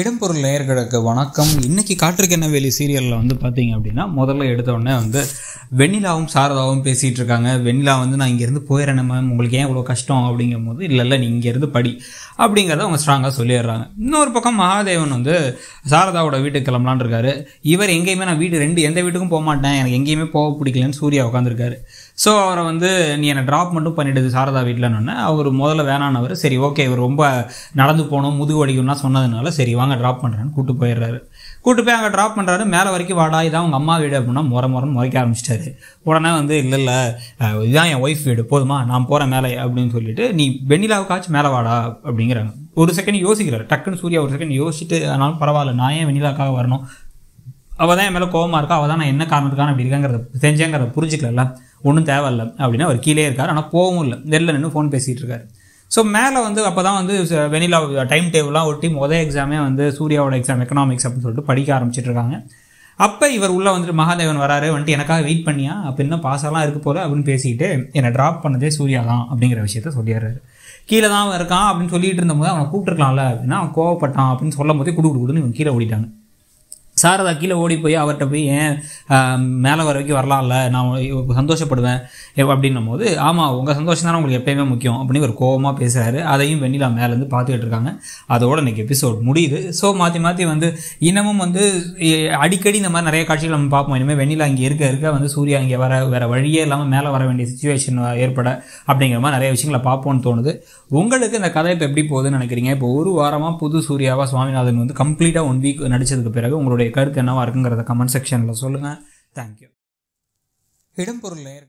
இடம்பொருள் நேயர்களுக்கு வணக்கம் இன்றைக்கி காற்றுக்கு என்ன வேலி சீரியலில் வந்து பார்த்தீங்க அப்படின்னா முதல்ல எடுத்தோடனே வந்து வெண்ணிலாவும் சாரதாவும் பேசிகிட்டு இருக்காங்க வெண்ணிலா வந்து நான் இங்கேருந்து போயிடறேன் மேம் உங்களுக்கு ஏன் இவ்வளோ கஷ்டம் அப்படிங்கும் போது இல்லை இல்லை நீ இங்கேருந்து படி அப்படிங்கிறத அவங்க ஸ்ட்ராங்காக சொல்லிடுறாங்க இன்னொரு பக்கம் மகாதேவன் வந்து சாரதாவோட வீட்டுக்கு கிளம்பலான் இருக்காரு இவர் எங்கேயுமே நான் வீடு ரெண்டு எந்த வீட்டுக்கும் போக மாட்டேன் எனக்கு எங்கேயுமே போக பிடிக்கலன்னு சூர்யா உட்காந்துருக்காரு ஸோ அவரை வந்து நீ என்னை ட்ராப் மட்டும் பண்ணிடுது சாரதா வீட்டில்னு அவர் முதல்ல வேணானவர் சரி ஓகே இவர் ரொம்ப நடந்து போகணும் முதுகு வடிக்கணும்னா சொன்னதுனால சரி வாங்க ட்ராப் பண்ணுறேன்னு கூப்பிட்டு போயிடுறாரு கூப்பிட்டு போய் அங்கே ட்ராப் பண்ணுறாரு மேலே வரைக்கும் வாடா இதான் அவங்க அம்மா வீடு அப்படின்னா முறை முறைன்னு முறைக்க ஆரம்பிச்சிட்டு சரி உடனே வந்து இல்லை இல்லை இதுதான் என் ஒய்ஃப் வீடு போதுமா நான் போகிறேன் மேலே அப்படின்னு சொல்லிட்டு நீ வெண்ணிலாவுக்காச்சும் மேலே வாடா அப்படிங்கிறாங்க ஒரு செகண்ட் யோசிக்கிறார் டக்குன்னு சூர்யா ஒரு செகண்ட் யோசிச்சுட்டு ஆனாலும் பரவாயில்ல நான் ஏன் வெண்ணிலாக்காக வரணும் அவள் தான் என் மேலே கோவமாக இருக்கா அவள் தான் நான் என்ன காரணத்துக்கான அப்படி இருக்காங்கிறத செஞ்சேங்கிறத புரிஞ்சிக்கலாம் ஒன்றும் தேவையில்ல அப்படின்னு அவர் கீழே இருக்கார் ஆனால் போகவும் இல்லை வெளில நின்று ஃபோன் பேசிகிட்டு இருக்காரு ஸோ மேலே வந்து அப்போ தான் வந்து வெனிலா டைம் டேபிளாக ஒட்டி மொதல் எக்ஸாமே வந்து சூர்யாவோட எக்ஸாம் எக்கனாமிக்ஸ் அப்படின்னு சொல்லிட்டு படிக்க ஆரம்பிச்சிட்டு இருக்காங்க அப்போ இவர் உள்ளே வந்துட்டு மகாதேவன் வராரு வந்துட்டு எனக்காக வெயிட் பண்ணியா அப்போ இன்னும் பாசெல்லாம் இருக்க போல அப்படின்னு பேசிக்கிட்டு என்னை ட்ராப் பண்ணதே சூர்யா தான் அப்படிங்கிற விஷயத்த சொல்லிடுறாரு கீழே தான் இருக்கான் அப்படின்னு சொல்லிட்டு இருந்தபோது அவனை கூப்பிட்டுருக்கலாம்ல அப்படின்னா அவன் கோவப்பட்டான் அப்படின்னு சொல்லும் போதே குடு குடுன்னு இவன் கீழே ஓடிட்டாங்க சாரதா கீழே ஓடி போய் அவர்கிட்ட போய் ஏன் மேலே வர வரைக்கும் வரலாம்ல நான் சந்தோஷப்படுவேன் அப்படின்னும் போது ஆமாம் உங்கள் சந்தோஷம் தானே உங்களுக்கு எப்பயுமே முக்கியம் அப்படின்னு ஒரு கோபமாக பேசுகிறாரு அதையும் வெண்ணிலா மேலேருந்து பார்த்துக்கிட்டு இருக்காங்க அதோட இன்றைக்கி எபிசோட் முடியுது ஸோ மாற்றி மாற்றி வந்து இன்னமும் வந்து அடிக்கடி இந்த மாதிரி நிறைய காட்சிகள் நம்ம பார்ப்போம் இனிமேல் வெண்ணிலா இங்கே இருக்க இருக்க வந்து சூர்யா இங்கே வர வேறு வழியே இல்லாமல் மேலே வர வேண்டிய சுச்சுவேஷன் ஏற்பட அப்படிங்கிற மாதிரி நிறைய விஷயங்களை பார்ப்போம்னு தோணுது உங்களுக்கு இந்த கதை இப்போ எப்படி போகுதுன்னு நினைக்கிறீங்க இப்போ ஒரு வாரமாக புது சூர்யாவா சுவாமிநாதன் வந்து கம்ப்ளீட்டாக ஒன் வீக் நடித்ததுக்கு பிறகு உங்களுடைய உங்களுடைய கருத்து என்னவாக இருக்குங்கிறத கமெண்ட் செக்ஷனில் சொல்லுங்கள் தேங்க்யூ இடம்பொருள் நேர்